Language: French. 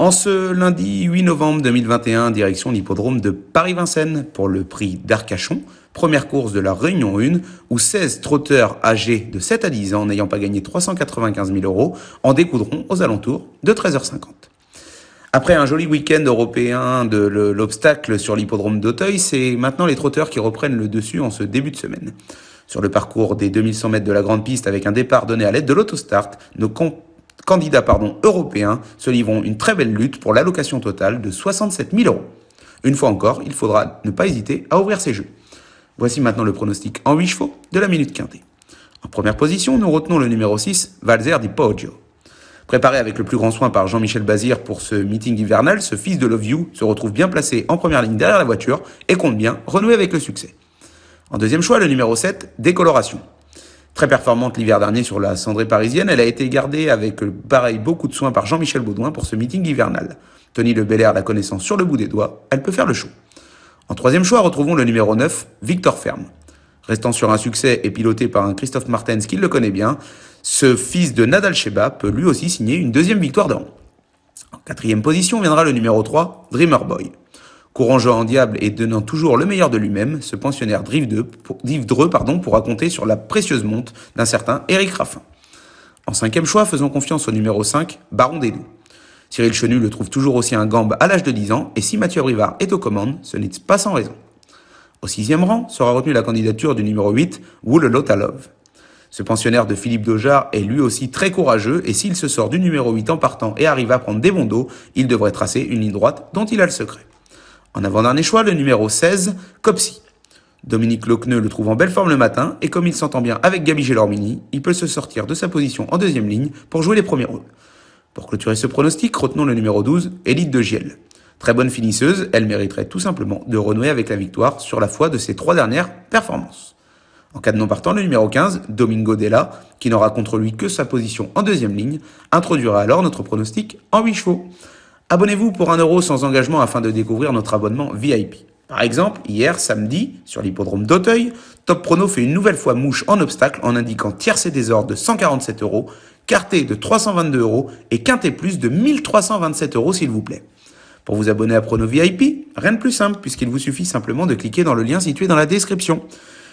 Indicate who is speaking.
Speaker 1: En ce lundi 8 novembre 2021, direction l'hippodrome de Paris-Vincennes pour le prix d'Arcachon, première course de la Réunion 1, où 16 trotteurs âgés de 7 à 10 ans n'ayant pas gagné 395 000 euros en découdront aux alentours de 13h50. Après un joli week-end européen de l'obstacle sur l'hippodrome d'Auteuil, c'est maintenant les trotteurs qui reprennent le dessus en ce début de semaine. Sur le parcours des 2100 mètres de la grande piste avec un départ donné à l'aide de l'autostart, nos, candidats pardon, européens se livront une très belle lutte pour l'allocation totale de 67 000 euros. Une fois encore, il faudra ne pas hésiter à ouvrir ses jeux. Voici maintenant le pronostic en 8 chevaux de la minute quintée. En première position, nous retenons le numéro 6, Valzer di Poggio. Préparé avec le plus grand soin par Jean-Michel Bazir pour ce meeting hivernal, ce fils de Love You se retrouve bien placé en première ligne derrière la voiture et compte bien renouer avec le succès. En deuxième choix, le numéro 7, Décoloration très performante l'hiver dernier sur la cendrée parisienne, elle a été gardée avec euh, pareil beaucoup de soin par Jean-Michel Baudouin pour ce meeting hivernal. Tony Le Belair la connaissance sur le bout des doigts, elle peut faire le show. En troisième choix, retrouvons le numéro 9, Victor Ferme. Restant sur un succès et piloté par un Christophe Martens qui le connaît bien, ce fils de Nadal Sheba peut lui aussi signer une deuxième victoire de rang. En quatrième position viendra le numéro 3, Dreamer Boy. Courant en diable et donnant toujours le meilleur de lui-même, ce pensionnaire dreux pardon, pourra compter sur la précieuse monte d'un certain Eric Raffin. En cinquième choix, faisons confiance au numéro 5, Baron des Loups. Cyril Chenu le trouve toujours aussi un gambe à l'âge de 10 ans, et si Mathieu Rivard est aux commandes, ce n'est pas sans raison. Au sixième rang sera retenue la candidature du numéro 8, Woolalota Love. Ce pensionnaire de Philippe Dojard est lui aussi très courageux et s'il se sort du numéro 8 en partant et arrive à prendre des bons dos, il devrait tracer une ligne droite dont il a le secret. En avant-dernier choix, le numéro 16, Copsi. Dominique Locneux le trouve en belle forme le matin et comme il s'entend bien avec Gabi Gelormini, il peut se sortir de sa position en deuxième ligne pour jouer les premiers rôles. Pour clôturer ce pronostic, retenons le numéro 12, Elite de Giel. Très bonne finisseuse, elle mériterait tout simplement de renouer avec la victoire sur la foi de ses trois dernières performances. En cas de non partant, le numéro 15, Domingo Della, qui n'aura contre lui que sa position en deuxième ligne, introduira alors notre pronostic en 8 chevaux. Abonnez-vous pour 1€ euro sans engagement afin de découvrir notre abonnement VIP. Par exemple, hier, samedi, sur l'hippodrome d'Auteuil, Top Prono fait une nouvelle fois mouche en obstacle en indiquant tiercé des ordres de 147 euros, quarté de 322 euros et quinté plus de 1327 euros s'il vous plaît. Pour vous abonner à Prono VIP, rien de plus simple puisqu'il vous suffit simplement de cliquer dans le lien situé dans la description.